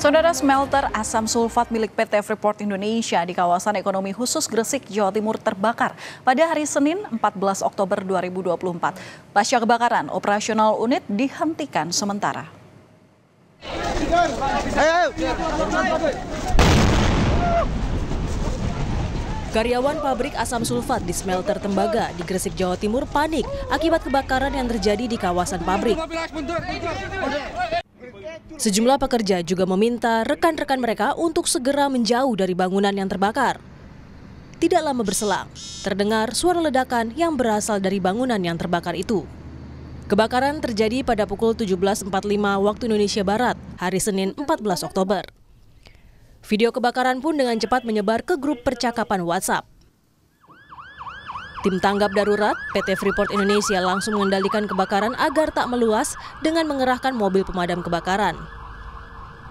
Saudara smelter asam sulfat milik PT Freeport Indonesia di kawasan ekonomi khusus Gresik, Jawa Timur terbakar pada hari Senin 14 Oktober 2024. Pasca kebakaran, operasional unit dihentikan sementara. Karyawan pabrik asam sulfat di smelter tembaga di Gresik, Jawa Timur panik akibat kebakaran yang terjadi di kawasan pabrik. Sejumlah pekerja juga meminta rekan-rekan mereka untuk segera menjauh dari bangunan yang terbakar. Tidak lama berselang, terdengar suara ledakan yang berasal dari bangunan yang terbakar itu. Kebakaran terjadi pada pukul 17.45 waktu Indonesia Barat, hari Senin 14 Oktober. Video kebakaran pun dengan cepat menyebar ke grup percakapan WhatsApp. Tim tanggap darurat PT Freeport Indonesia langsung mengendalikan kebakaran agar tak meluas dengan mengerahkan mobil pemadam kebakaran.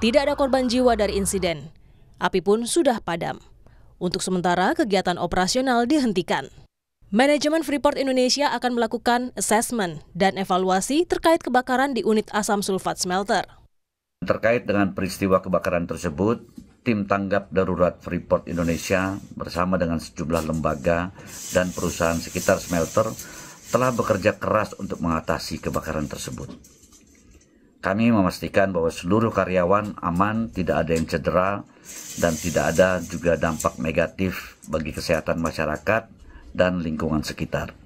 Tidak ada korban jiwa dari insiden. Api pun sudah padam. Untuk sementara, kegiatan operasional dihentikan. Manajemen Freeport Indonesia akan melakukan assessment dan evaluasi terkait kebakaran di unit asam sulfat smelter. Terkait dengan peristiwa kebakaran tersebut, tim tanggap darurat Freeport Indonesia bersama dengan sejumlah lembaga dan perusahaan sekitar smelter telah bekerja keras untuk mengatasi kebakaran tersebut. Kami memastikan bahwa seluruh karyawan aman, tidak ada yang cedera, dan tidak ada juga dampak negatif bagi kesehatan masyarakat dan lingkungan sekitar.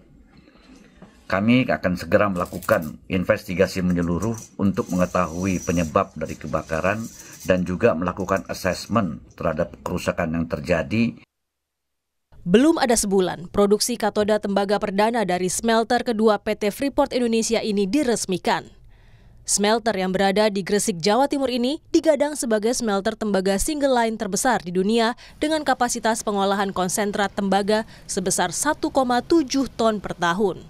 Kami akan segera melakukan investigasi menyeluruh untuk mengetahui penyebab dari kebakaran dan juga melakukan asesmen terhadap kerusakan yang terjadi. Belum ada sebulan, produksi katoda tembaga perdana dari smelter kedua PT Freeport Indonesia ini diresmikan. Smelter yang berada di Gresik, Jawa Timur ini digadang sebagai smelter tembaga single line terbesar di dunia dengan kapasitas pengolahan konsentrat tembaga sebesar 1,7 ton per tahun.